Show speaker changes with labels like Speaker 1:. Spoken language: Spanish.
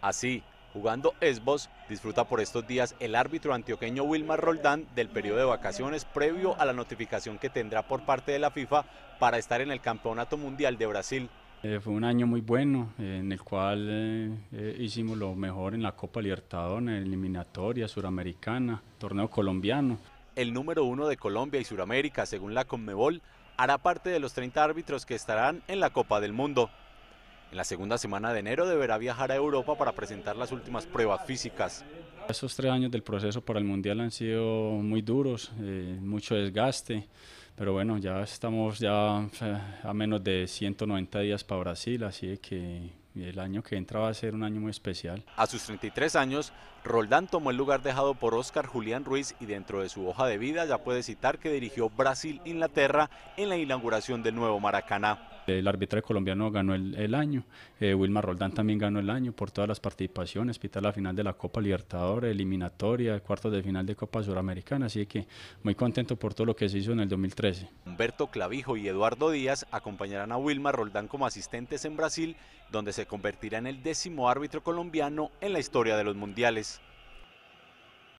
Speaker 1: Así, jugando Esbos, disfruta por estos días el árbitro antioqueño Wilmar Roldán del periodo de vacaciones previo a la notificación que tendrá por parte de la FIFA para estar en el Campeonato Mundial de Brasil.
Speaker 2: Eh, fue un año muy bueno, eh, en el cual eh, hicimos lo mejor en la Copa Libertadores, eliminatoria suramericana, torneo colombiano.
Speaker 1: El número uno de Colombia y Suramérica, según la Conmebol, hará parte de los 30 árbitros que estarán en la Copa del Mundo. En la segunda semana de enero deberá viajar a Europa para presentar las últimas pruebas físicas.
Speaker 2: Esos tres años del proceso para el Mundial han sido muy duros, eh, mucho desgaste, pero bueno, ya estamos ya a menos de 190 días para Brasil, así que el año que entra va a ser un año muy especial.
Speaker 1: A sus 33 años, Roldán tomó el lugar dejado por Oscar Julián Ruiz y dentro de su hoja de vida ya puede citar que dirigió Brasil-Inglaterra en la inauguración del nuevo Maracaná.
Speaker 2: El árbitro colombiano ganó el, año, eh, Wilmar Roldán también ganó el año por todas las participaciones, pita la final de la Copa Libertadores, eliminatoria, cuartos de final de Copa Suramericana, así que muy contento por todo lo que se hizo en el 2013.
Speaker 1: Humberto Clavijo y Eduardo Díaz acompañarán a Wilmar Roldán como asistentes en Brasil, donde se convertirá en el décimo árbitro colombiano en la historia de los mundiales.